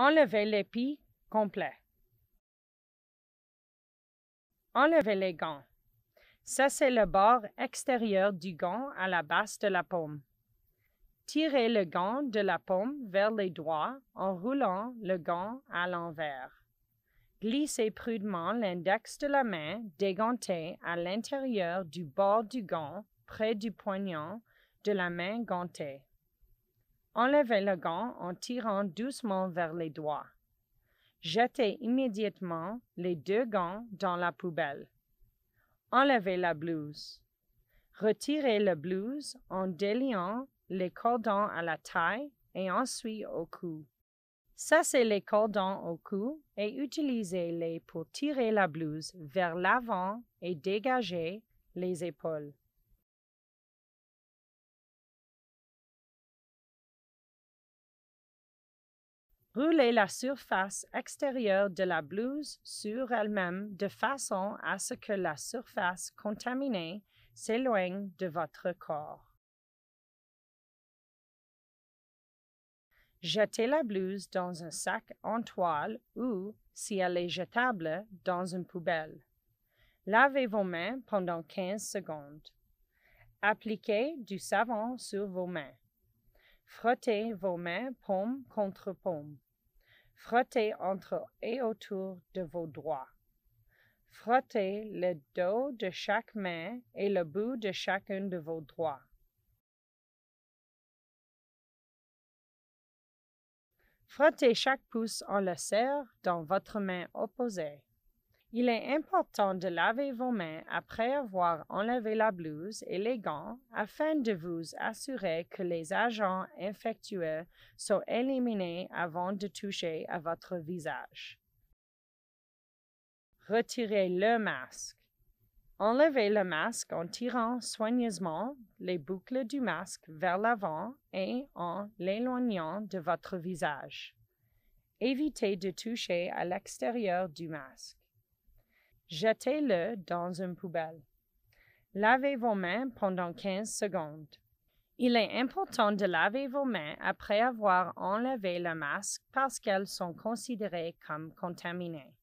Enlevez l'épi complet. Enlevez les gants. c'est le bord extérieur du gant à la base de la paume. Tirez le gant de la paume vers les doigts en roulant le gant à l'envers. Glissez prudemment l'index de la main dégantée à l'intérieur du bord du gant près du poignant de la main gantée enlevez le gant en tirant doucement vers les doigts. Jetez immédiatement les deux gants dans la poubelle. Enlevez la blouse. Retirez la blouse en déliant les cordons à la taille et ensuite au cou. Sassez les cordons au cou et utilisez-les pour tirer la blouse vers l'avant et dégager les épaules. Roulez la surface extérieure de la blouse sur elle-même de façon à ce que la surface contaminée s'éloigne de votre corps. Jetez la blouse dans un sac en toile ou, si elle est jetable, dans une poubelle. Lavez vos mains pendant 15 secondes. Appliquez du savon sur vos mains. Frottez vos mains paume contre paume. Frottez entre et autour de vos doigts. Frottez le dos de chaque main et le bout de chacun de vos doigts. Frottez chaque pouce en le serre dans votre main opposée. Il est important de laver vos mains après avoir enlevé la blouse et les gants afin de vous assurer que les agents infectieux sont éliminés avant de toucher à votre visage. Retirez le masque. Enlevez le masque en tirant soigneusement les boucles du masque vers l'avant et en l'éloignant de votre visage. Évitez de toucher à l'extérieur du masque. Jetez-le dans une poubelle. Lavez vos mains pendant 15 secondes. Il est important de laver vos mains après avoir enlevé le masque parce qu'elles sont considérées comme contaminées.